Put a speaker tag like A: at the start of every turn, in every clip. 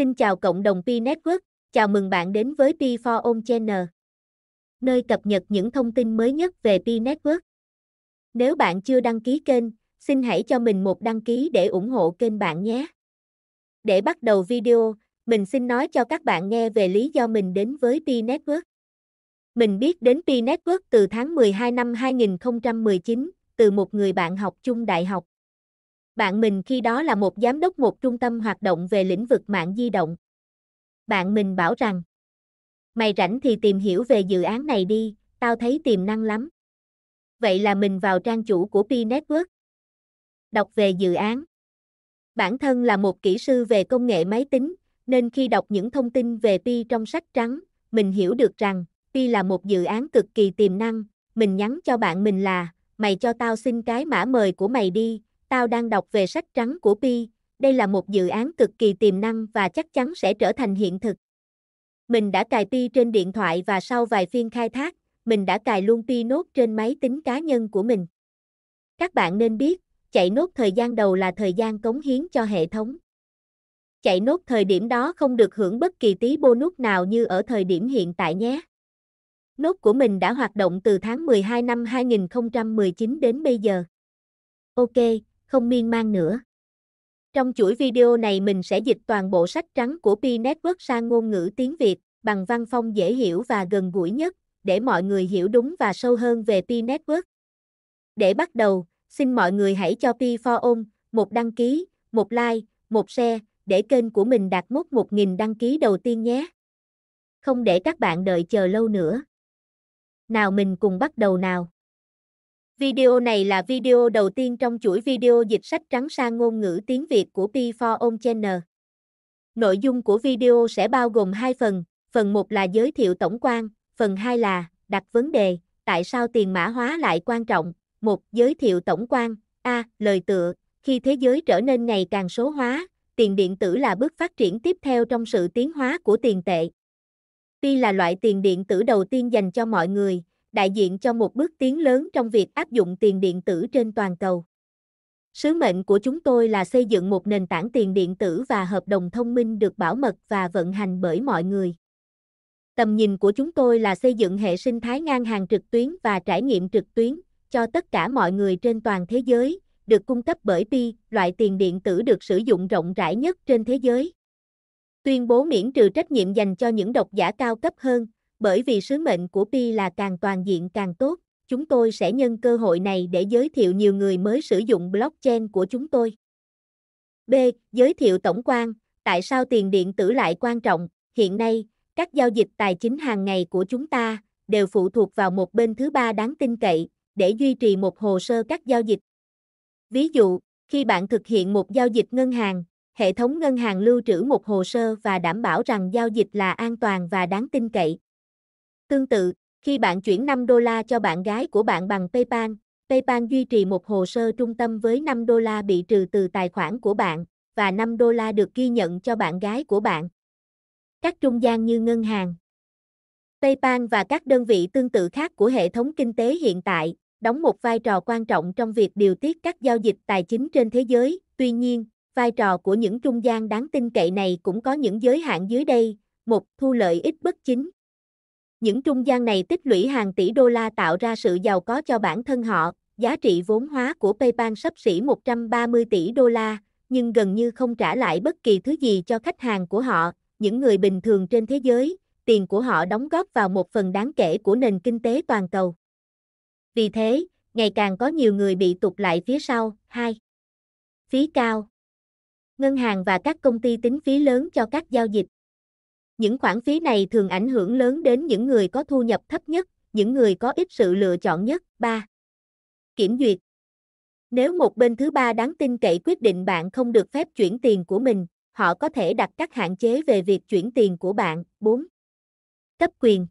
A: Xin chào cộng đồng Pi Network, chào mừng bạn đến với Pi for Om Channel, nơi cập nhật những thông tin mới nhất về Pi Network. Nếu bạn chưa đăng ký kênh, xin hãy cho mình một đăng ký để ủng hộ kênh bạn nhé. Để bắt đầu video, mình xin nói cho các bạn nghe về lý do mình đến với Pi Network. Mình biết đến Pi Network từ tháng 12 năm 2019, từ một người bạn học chung đại học. Bạn mình khi đó là một giám đốc một trung tâm hoạt động về lĩnh vực mạng di động. Bạn mình bảo rằng, mày rảnh thì tìm hiểu về dự án này đi, tao thấy tiềm năng lắm. Vậy là mình vào trang chủ của P-Network. Đọc về dự án. Bản thân là một kỹ sư về công nghệ máy tính, nên khi đọc những thông tin về Pi trong sách trắng, mình hiểu được rằng Pi là một dự án cực kỳ tiềm năng. Mình nhắn cho bạn mình là, mày cho tao xin cái mã mời của mày đi, tao đang đọc về sách trắng của Pi, đây là một dự án cực kỳ tiềm năng và chắc chắn sẽ trở thành hiện thực. Mình đã cài Pi trên điện thoại và sau vài phiên khai thác, mình đã cài luôn Pi nốt trên máy tính cá nhân của mình. Các bạn nên biết, chạy nốt thời gian đầu là thời gian cống hiến cho hệ thống. Chạy nốt thời điểm đó không được hưởng bất kỳ tí bonus nào như ở thời điểm hiện tại nhé. Nốt của mình đã hoạt động từ tháng 12 năm 2019 đến bây giờ. Ok, không miên man nữa. Trong chuỗi video này mình sẽ dịch toàn bộ sách trắng của Pi Network sang ngôn ngữ tiếng Việt, bằng văn phong dễ hiểu và gần gũi nhất, để mọi người hiểu đúng và sâu hơn về Pi Network. Để bắt đầu, xin mọi người hãy cho Pi Forum một đăng ký, một like, một share, để kênh của mình đạt mốc 1.000 đăng ký đầu tiên nhé. Không để các bạn đợi chờ lâu nữa. Nào mình cùng bắt đầu nào. Video này là video đầu tiên trong chuỗi video dịch sách trắng sang ngôn ngữ tiếng Việt của P4On Channel. Nội dung của video sẽ bao gồm hai phần, phần 1 là giới thiệu tổng quan, phần 2 là đặt vấn đề, tại sao tiền mã hóa lại quan trọng. Một Giới thiệu tổng quan, A. lời tựa, khi thế giới trở nên ngày càng số hóa, tiền điện tử là bước phát triển tiếp theo trong sự tiến hóa của tiền tệ. Pi là loại tiền điện tử đầu tiên dành cho mọi người, đại diện cho một bước tiến lớn trong việc áp dụng tiền điện tử trên toàn cầu. Sứ mệnh của chúng tôi là xây dựng một nền tảng tiền điện tử và hợp đồng thông minh được bảo mật và vận hành bởi mọi người. Tầm nhìn của chúng tôi là xây dựng hệ sinh thái ngang hàng trực tuyến và trải nghiệm trực tuyến cho tất cả mọi người trên toàn thế giới, được cung cấp bởi Pi, loại tiền điện tử được sử dụng rộng rãi nhất trên thế giới. Tuyên bố miễn trừ trách nhiệm dành cho những độc giả cao cấp hơn, bởi vì sứ mệnh của Pi là càng toàn diện càng tốt. Chúng tôi sẽ nhân cơ hội này để giới thiệu nhiều người mới sử dụng blockchain của chúng tôi. B. Giới thiệu tổng quan, tại sao tiền điện tử lại quan trọng? Hiện nay, các giao dịch tài chính hàng ngày của chúng ta đều phụ thuộc vào một bên thứ ba đáng tin cậy để duy trì một hồ sơ các giao dịch. Ví dụ, khi bạn thực hiện một giao dịch ngân hàng, hệ thống ngân hàng lưu trữ một hồ sơ và đảm bảo rằng giao dịch là an toàn và đáng tin cậy. Tương tự, khi bạn chuyển 5 đô la cho bạn gái của bạn bằng PayPal, PayPal duy trì một hồ sơ trung tâm với 5 đô la bị trừ từ tài khoản của bạn và 5 đô la được ghi nhận cho bạn gái của bạn. Các trung gian như ngân hàng, PayPal và các đơn vị tương tự khác của hệ thống kinh tế hiện tại đóng một vai trò quan trọng trong việc điều tiết các giao dịch tài chính trên thế giới. Tuy nhiên, vai trò của những trung gian đáng tin cậy này cũng có những giới hạn dưới đây: một, thu lợi ích bất chính; những trung gian này tích lũy hàng tỷ đô la tạo ra sự giàu có cho bản thân họ, giá trị vốn hóa của PayPal sắp xỉ 130 tỷ đô la, nhưng gần như không trả lại bất kỳ thứ gì cho khách hàng của họ, những người bình thường trên thế giới, tiền của họ đóng góp vào một phần đáng kể của nền kinh tế toàn cầu. Vì thế, ngày càng có nhiều người bị tụt lại phía sau. 2. Phí cao. Ngân hàng và các công ty tính phí lớn cho các giao dịch. Những khoản phí này thường ảnh hưởng lớn đến những người có thu nhập thấp nhất, những người có ít sự lựa chọn nhất. 3. Kiểm duyệt Nếu một bên thứ ba đáng tin cậy quyết định bạn không được phép chuyển tiền của mình, họ có thể đặt các hạn chế về việc chuyển tiền của bạn. 4. Cấp quyền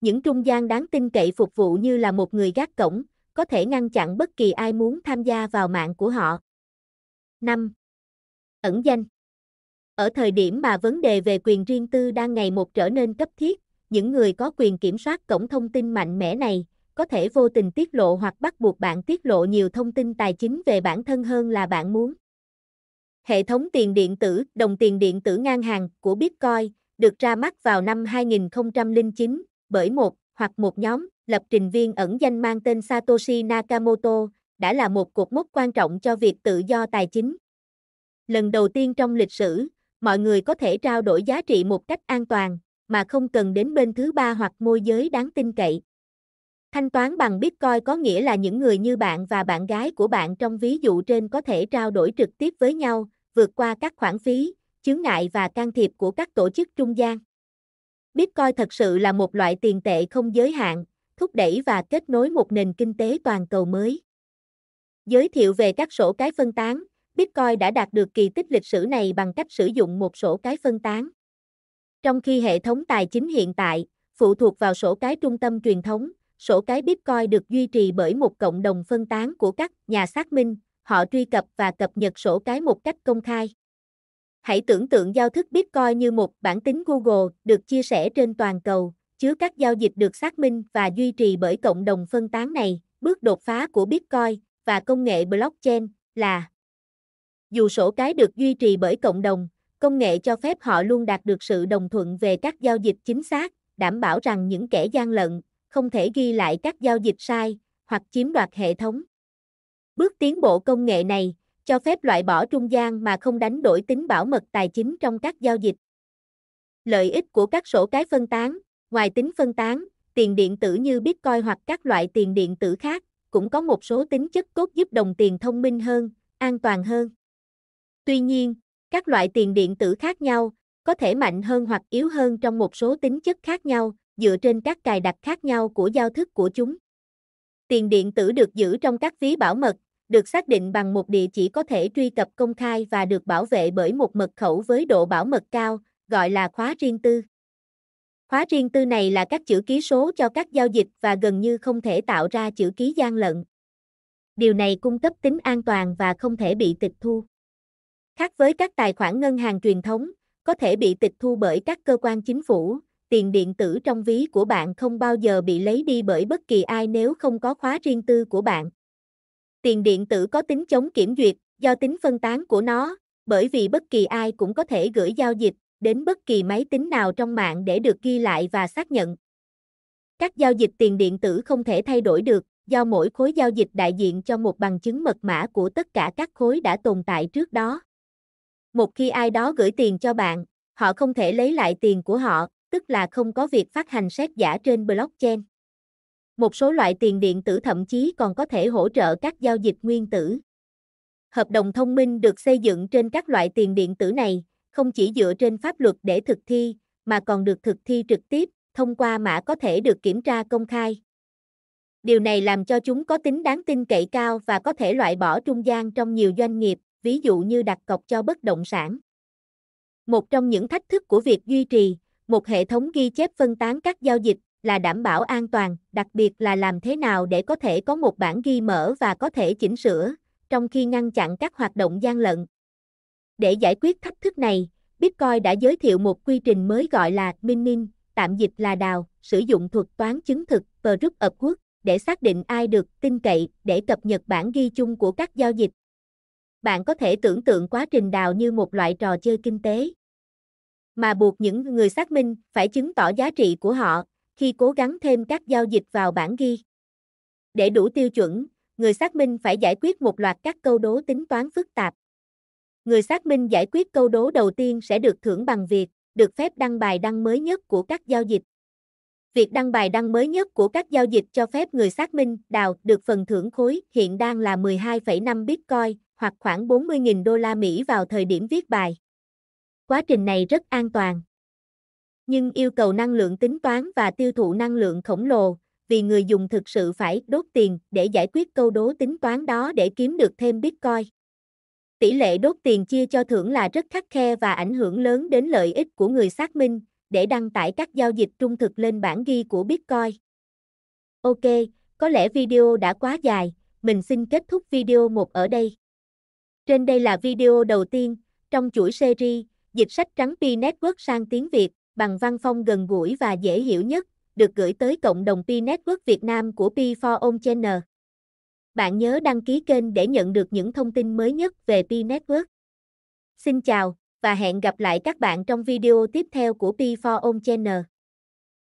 A: Những trung gian đáng tin cậy phục vụ như là một người gác cổng, có thể ngăn chặn bất kỳ ai muốn tham gia vào mạng của họ. 5. Ẩn danh ở thời điểm mà vấn đề về quyền riêng tư đang ngày một trở nên cấp thiết, những người có quyền kiểm soát cổng thông tin mạnh mẽ này có thể vô tình tiết lộ hoặc bắt buộc bạn tiết lộ nhiều thông tin tài chính về bản thân hơn là bạn muốn. Hệ thống tiền điện tử, đồng tiền điện tử ngang hàng của Bitcoin được ra mắt vào năm 2009 bởi một hoặc một nhóm lập trình viên ẩn danh mang tên Satoshi Nakamoto đã là một cột mốc quan trọng cho việc tự do tài chính. Lần đầu tiên trong lịch sử, mọi người có thể trao đổi giá trị một cách an toàn, mà không cần đến bên thứ ba hoặc môi giới đáng tin cậy. Thanh toán bằng Bitcoin có nghĩa là những người như bạn và bạn gái của bạn trong ví dụ trên có thể trao đổi trực tiếp với nhau, vượt qua các khoản phí, chướng ngại và can thiệp của các tổ chức trung gian. Bitcoin thật sự là một loại tiền tệ không giới hạn, thúc đẩy và kết nối một nền kinh tế toàn cầu mới. Giới thiệu về các sổ cái phân tán, Bitcoin đã đạt được kỳ tích lịch sử này bằng cách sử dụng một sổ cái phân tán. Trong khi hệ thống tài chính hiện tại phụ thuộc vào sổ cái trung tâm truyền thống, sổ cái Bitcoin được duy trì bởi một cộng đồng phân tán của các nhà xác minh, họ truy cập và cập nhật sổ cái một cách công khai. Hãy tưởng tượng giao thức Bitcoin như một bản tính Google được chia sẻ trên toàn cầu, chứa các giao dịch được xác minh và duy trì bởi cộng đồng phân tán này. Bước đột phá của Bitcoin và công nghệ blockchain là dù sổ cái được duy trì bởi cộng đồng, công nghệ cho phép họ luôn đạt được sự đồng thuận về các giao dịch chính xác, đảm bảo rằng những kẻ gian lận không thể ghi lại các giao dịch sai hoặc chiếm đoạt hệ thống. Bước tiến bộ công nghệ này cho phép loại bỏ trung gian mà không đánh đổi tính bảo mật tài chính trong các giao dịch. Lợi ích của các sổ cái phân tán, ngoài tính phân tán, tiền điện tử như Bitcoin hoặc các loại tiền điện tử khác, cũng có một số tính chất tốt giúp đồng tiền thông minh hơn, an toàn hơn. Tuy nhiên, các loại tiền điện tử khác nhau, có thể mạnh hơn hoặc yếu hơn trong một số tính chất khác nhau, dựa trên các cài đặt khác nhau của giao thức của chúng. Tiền điện tử được giữ trong các ví bảo mật, được xác định bằng một địa chỉ có thể truy cập công khai và được bảo vệ bởi một mật khẩu với độ bảo mật cao, gọi là khóa riêng tư. Khóa riêng tư này là các chữ ký số cho các giao dịch và gần như không thể tạo ra chữ ký gian lận. Điều này cung cấp tính an toàn và không thể bị tịch thu. Khác với các tài khoản ngân hàng truyền thống, có thể bị tịch thu bởi các cơ quan chính phủ, tiền điện tử trong ví của bạn không bao giờ bị lấy đi bởi bất kỳ ai nếu không có khóa riêng tư của bạn. Tiền điện tử có tính chống kiểm duyệt do tính phân tán của nó, bởi vì bất kỳ ai cũng có thể gửi giao dịch đến bất kỳ máy tính nào trong mạng để được ghi lại và xác nhận. Các giao dịch tiền điện tử không thể thay đổi được do mỗi khối giao dịch đại diện cho một bằng chứng mật mã của tất cả các khối đã tồn tại trước đó. Một khi ai đó gửi tiền cho bạn, họ không thể lấy lại tiền của họ, tức là không có việc phát hành xét giả trên blockchain. Một số loại tiền điện tử thậm chí còn có thể hỗ trợ các giao dịch nguyên tử. Hợp đồng thông minh được xây dựng trên các loại tiền điện tử này, không chỉ dựa trên pháp luật để thực thi, mà còn được thực thi trực tiếp, thông qua mã có thể được kiểm tra công khai. Điều này làm cho chúng có tính đáng tin cậy cao và có thể loại bỏ trung gian trong nhiều doanh nghiệp, ví dụ như đặt cọc cho bất động sản. Một trong những thách thức của việc duy trì một hệ thống ghi chép phân tán các giao dịch là đảm bảo an toàn, đặc biệt là làm thế nào để có thể có một bản ghi mở và có thể chỉnh sửa, trong khi ngăn chặn các hoạt động gian lận. Để giải quyết thách thức này, Bitcoin đã giới thiệu một quy trình mới gọi là mining, tạm dịch là đào, sử dụng thuật toán chứng thực Proof of Work để xác định ai được tin cậy để cập nhật bản ghi chung của các giao dịch bạn có thể tưởng tượng quá trình đào như một loại trò chơi kinh tế. Mà buộc những người xác minh phải chứng tỏ giá trị của họ khi cố gắng thêm các giao dịch vào bản ghi. Để đủ tiêu chuẩn, người xác minh phải giải quyết một loạt các câu đố tính toán phức tạp. Người xác minh giải quyết câu đố đầu tiên sẽ được thưởng bằng việc được phép đăng bài đăng mới nhất của các giao dịch. Việc đăng bài đăng mới nhất của các giao dịch cho phép người xác minh đào được phần thưởng khối hiện đang là 12,5 Bitcoin, hoặc khoảng 40.000 đô la Mỹ vào thời điểm viết bài. Quá trình này rất an toàn. Nhưng yêu cầu năng lượng tính toán và tiêu thụ năng lượng khổng lồ, vì người dùng thực sự phải đốt tiền để giải quyết câu đố tính toán đó để kiếm được thêm Bitcoin. Tỷ lệ đốt tiền chia cho thưởng là rất khắc khe và ảnh hưởng lớn đến lợi ích của người xác minh để đăng tải các giao dịch trung thực lên bản ghi của Bitcoin. Ok, có lẽ video đã quá dài, mình xin kết thúc video một ở đây. Trên đây là video đầu tiên trong chuỗi series Dịch sách trắng Pi Network sang tiếng Việt bằng văn phong gần gũi và dễ hiểu nhất, được gửi tới cộng đồng Pi Network Việt Nam của Pi for On Channel. Bạn nhớ đăng ký kênh để nhận được những thông tin mới nhất về Pi Network. Xin chào và hẹn gặp lại các bạn trong video tiếp theo của Pi for On Channel.